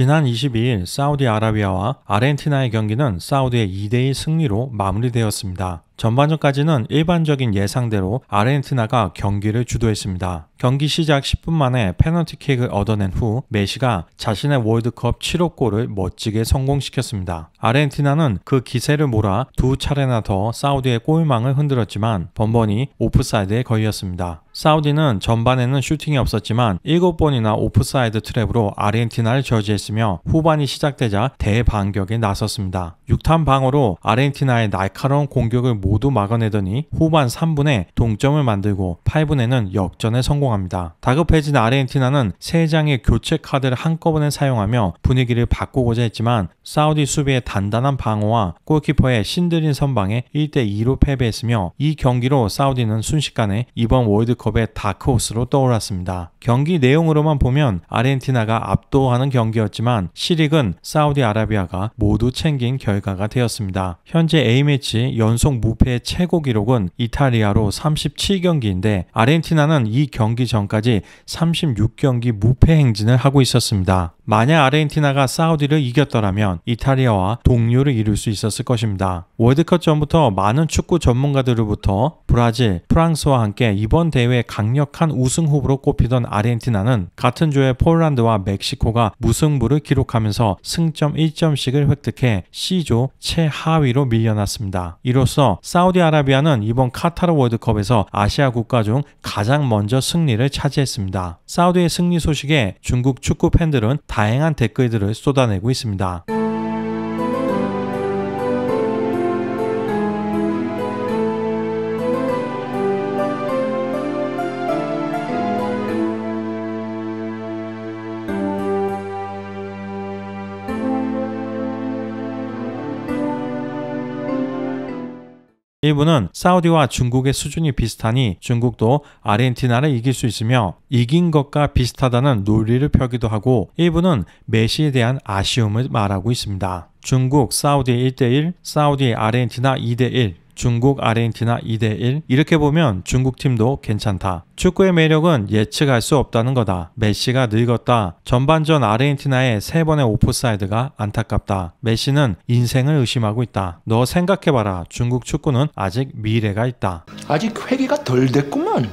지난 22일 사우디아라비아와 아르헨티나의 경기는 사우디의 2대2 승리로 마무리되었습니다. 전반전까지는 일반적인 예상대로 아르헨티나가 경기를 주도했습니다. 경기 시작 10분 만에 페널티킥을 얻어낸 후 메시가 자신의 월드컵 7호 골을 멋지게 성공시켰습니다. 아르헨티나는 그 기세를 몰아 두 차례나 더 사우디의 골망을 흔들었지만 번번이 오프사이드에 걸렸습니다. 사우디는 전반에는 슈팅이 없었지만 7번이나 오프사이드 트랩으로 아르헨티나를 저지했으며 후반이 시작되자 대반격에 나섰습니다. 6탄 방어로 아르헨티나의 날카로운 공격을 모두 막아내더니 후반 3분에 동점을 만들고 8분에는 역전에 성공합니다. 다급해진 아르헨티나는 3장의 교체 카드를 한꺼번에 사용하며 분위기를 바꾸고자 했지만 사우디 수비의 단단한 방어와 골키퍼의 신드린 선방에 1대2로 패배했으며 이 경기로 사우디는 순식간에 이번 월드컵의 다크호스로 떠올랐습니다. 경기 내용으로만 보면 아르헨티나가 압도하는 경기였지만 시릭은 사우디아라비아가 모두 챙긴 결과가 되었습니다. 현재 A매치 연속 무 무패의 최고 기록은 이탈리아로 37경기인데 아르헨티나는 이 경기 전까지 36경기 무패 행진을 하고 있었습니다. 만약 아르헨티나가 사우디를 이겼더라면 이탈리아와 동료를 이룰 수 있었을 것입니다. 월드컵 전부터 많은 축구 전문가들로부터 브라질, 프랑스와 함께 이번 대회에 강력한 우승 후보로 꼽히던 아르헨티나는 같은 조의 폴란드와 멕시코가 무승부를 기록하면서 승점 1점씩을 획득해 C조 최하위로 밀려났습니다. 이로써 사우디아라비아는 이번 카타르 월드컵에서 아시아 국가 중 가장 먼저 승리를 차지했습니다. 사우디의 승리 소식에 중국 축구 팬들은 다양한 댓글들을 쏟아내고 있습니다. 일부는 사우디와 중국의 수준이 비슷하니 중국도 아르헨티나를 이길 수 있으며 이긴 것과 비슷하다는 논리를 펴기도 하고 일부는 메시에 대한 아쉬움을 말하고 있습니다. 중국, 사우디 1대1, 사우디, 아르헨티나 2대1, 중국, 아르헨티나 2대1 이렇게 보면 중국팀도 괜찮다. 축구의 매력은 예측할 수 없다는 거다. 메시가 늙었다. 전반전 아르헨티나의 3번의 오프사이드가 안타깝다. 메시는 인생을 의심하고 있다. 너 생각해봐라. 중국 축구는 아직 미래가 있다. 아직 회개가 덜 됐구만.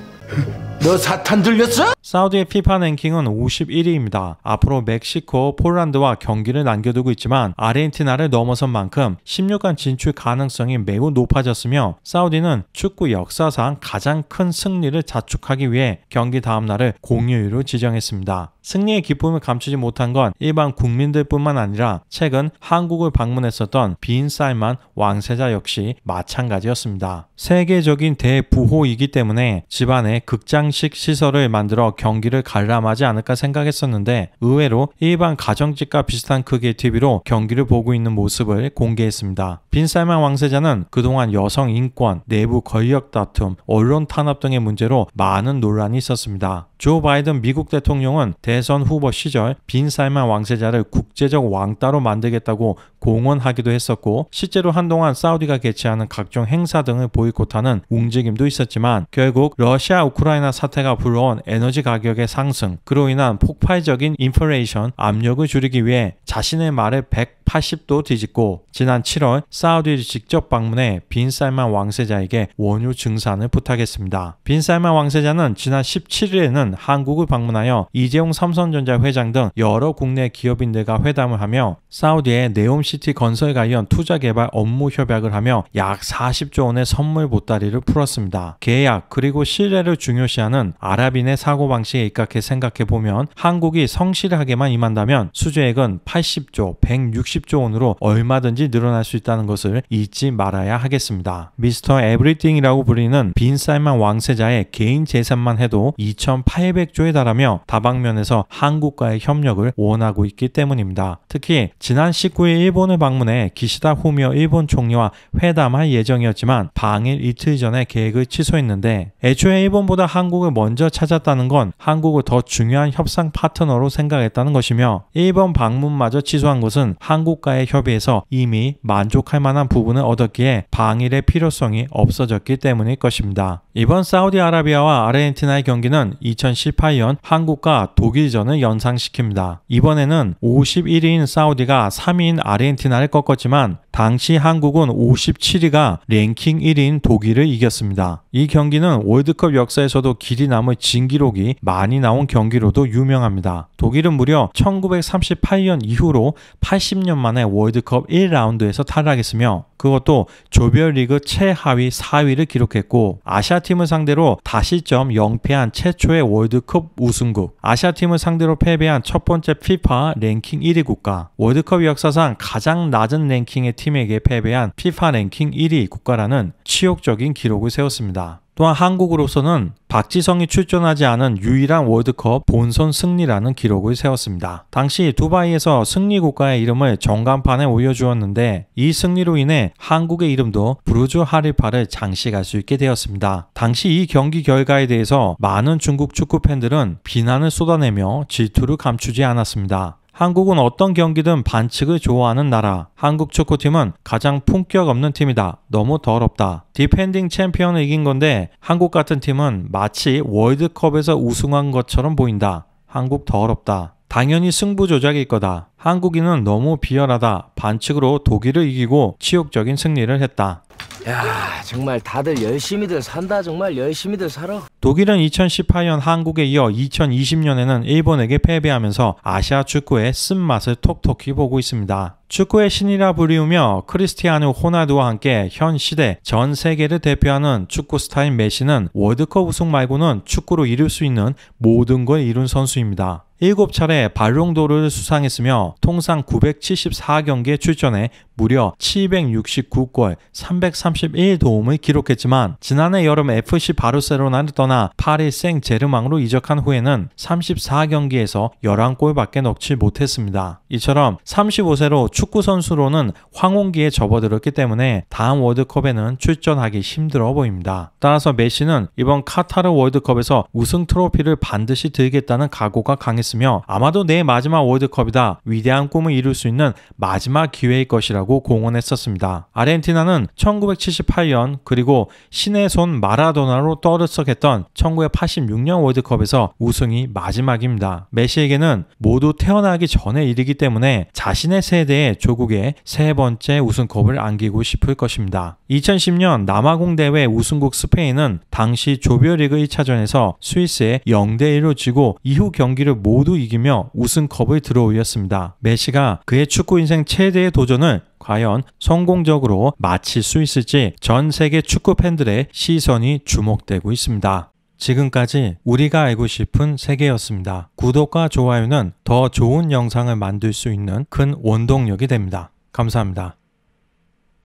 너 사탄 들렸어? 사우디의 피파 랭킹은 51위입니다. 앞으로 멕시코, 폴란드와 경기를 남겨두고 있지만 아르헨티나를 넘어선 만큼 16강 진출 가능성이 매우 높아졌으며 사우디는 축구 역사상 가장 큰 승리를 자축하기 위해 경기 다음 날을 공휴일로 지정했습니다. 승리의 기쁨을 감추지 못한 건 일반 국민들뿐만 아니라 최근 한국을 방문했었던 빈 사이만 왕세자 역시 마찬가지였습니다. 세계적인 대부호이기 때문에 집안의 극장 분양식 시설을 만들어 경기를 관람하지 않을까 생각했었는데 의외로 일반 가정집과 비슷한 크기의 TV로 경기를 보고 있는 모습을 공개했습니다. 빈살만 왕세자는 그동안 여성 인권, 내부 권력 다툼, 언론 탄압 등의 문제로 많은 논란이 있었습니다. 조 바이든 미국 대통령은 대선 후보 시절 빈살만 왕세자를 국제적 왕따로 만들겠다고 공언하기도 했었고 실제로 한동안 사우디가 개최하는 각종 행사 등을 보이콧하는 움직임도 있었지만 결국 러시아 우크라이나 사태가 불러온 에너지 가격의 상승 그로 인한 폭발적인 인플레이션 압력을 줄이기 위해 자신의 말을 100 180도 뒤집고 지난 7월 사우디를 직접 방문해 빈살만 왕세자에게 원유 증산을 부탁했습니다. 빈살만 왕세자는 지난 17일에는 한국을 방문하여 이재용 삼성전자 회장 등 여러 국내 기업인들과 회담을 하며 사우디의 네옴시티 건설 관련 투자 개발 업무 협약을 하며 약 40조 원의 선물 보따리를 풀었습니다. 계약 그리고 신뢰를 중요시하는 아랍인의 사고방식에 입각해 생각해 보면 한국이 성실하게만 임한다면 수주액은 80조 160 60조 원으로 얼마든지 늘어날 수 있다는 것을 잊지 말아야 하겠습니다. 미스터 에브리띵이라고 불리는 빈 사이먼 왕세자의 개인 재산만 해도 2,800조에 달하며 다방면에서 한국과의 협력을 원하고 있기 때문입니다. 특히 지난 19일 일본을 방문해 기시다 후미오 일본 총리와 회담할 예정이었지만 방일 이틀 전에 계획을 취소했는데 애초에 일본보다 한국을 먼저 찾았다는 건 한국을 더 중요한 협상 파트너로 생각했다는 것이며 일본 방문마저 취소한 것은 한국 한국과의 협의에서 이미 만족할 만한 부분을 얻었기에 방일의 필요성이 없어졌기 때문일 것입니다. 이번 사우디아라비아와 아르헨티나의 경기는 2018년 한국과 독일전을 연상시킵니다. 이번에는 51위인 사우디가 3위인 아르헨티나를 꺾었지만 당시 한국은 57위가 랭킹 1위인 독일을 이겼습니다. 이 경기는 월드컵 역사에서도 길이 남을 진기록이 많이 나온 경기로도 유명합니다. 독일은 무려 1938년 이후로 80년 만에 월드컵 1라운드에서 탈락했으며 그것도 조별리그 최하위 4위를 기록했고 아시아팀을 상대로 다시점 0패한 최초의 월드컵 우승국 아시아팀을 상대로 패배한 첫 번째 FIFA 랭킹 1위 국가 월드컵 역사상 가장 낮은 랭킹의 팀에게 패배한 FIFA 랭킹 1위 국가라는 치욕적인 기록을 세웠습니다. 또한 한국으로서는 박지성이 출전하지 않은 유일한 월드컵 본선 승리라는 기록을 세웠습니다. 당시 두바이에서 승리 국가의 이름을 전간판에 올려주었는데 이 승리로 인해 한국의 이름도 브루즈 하리파를 장식할 수 있게 되었습니다. 당시 이 경기 결과에 대해서 많은 중국 축구 팬들은 비난을 쏟아내며 질투를 감추지 않았습니다. 한국은 어떤 경기든 반칙을 좋아하는 나라. 한국 축구팀은 가장 품격 없는 팀이다. 너무 더럽다. 디펜딩 챔피언을 이긴 건데 한국 같은 팀은 마치 월드컵에서 우승한 것처럼 보인다. 한국 더럽다. 당연히 승부 조작일 거다. 한국인은 너무 비열하다. 반칙으로 독일을 이기고 치욕적인 승리를 했다. 야 정말 다들 열심히들 산다 정말 열심히들 살아 독일은 2018년 한국에 이어 2020년에는 일본에게 패배하면서 아시아 축구의 쓴맛을 톡톡히 보고 있습니다. 축구의 신이라 불리우며 크리스티아누 호나두와 함께 현 시대 전 세계를 대표하는 축구 스타인 메시는 월드컵 우승 말고는 축구로 이룰 수 있는 모든 걸 이룬 선수입니다. 7차례 발롱도르를 수상했으며 통상 974경기에 출전해 무려 769골 331도움을 기록했지만 지난해 여름 FC 바르셀로나를 떠나 파리 생제르망으로 이적한 후에는 34경기에서 11골밖에 넣지 못했습니다. 이처럼 35세로 축구 선수로는 황혼기에 접어들었기 때문에 다음 월드컵에는 출전하기 힘들어 보입니다. 따라서 메시는 이번 카타르 월드컵에서 우승 트로피를 반드시 들겠다는 각오가 강했습니다. 했으며 아마도 내 마지막 월드컵이다. 위대한 꿈을 이룰 수 있는 마지막 기회일 것이라고 공언했었습니다. 아르헨티나는 1978년 그리고 신의 손 마라도나로 떠들썩했던 1986년 월드컵에서 우승이 마지막입니다. 메시에게는 모두 태어나기 전에 일이기 때문에 자신의 세대에 조국의 세 번째 우승컵을 안기고 싶을 것입니다. 2010년 남아공 대회 우승국 스페인은 당시 조별리그 1차전에서 스위스에 0대1로 지고 이후 경기를 모두 모두 이기며 우승컵을 들어올렸습니다. 메시가 그의 축구 인생 최대의 도전을 과연 성공적으로 마칠 수 있을지 전 세계 축구 팬들의 시선이 주목되고 있습니다. 지금까지 우리가 알고 싶은 세계였습니다. 구독과 좋아요는 더 좋은 영상을 만들 수 있는 큰 원동력이 됩니다. 감사합니다.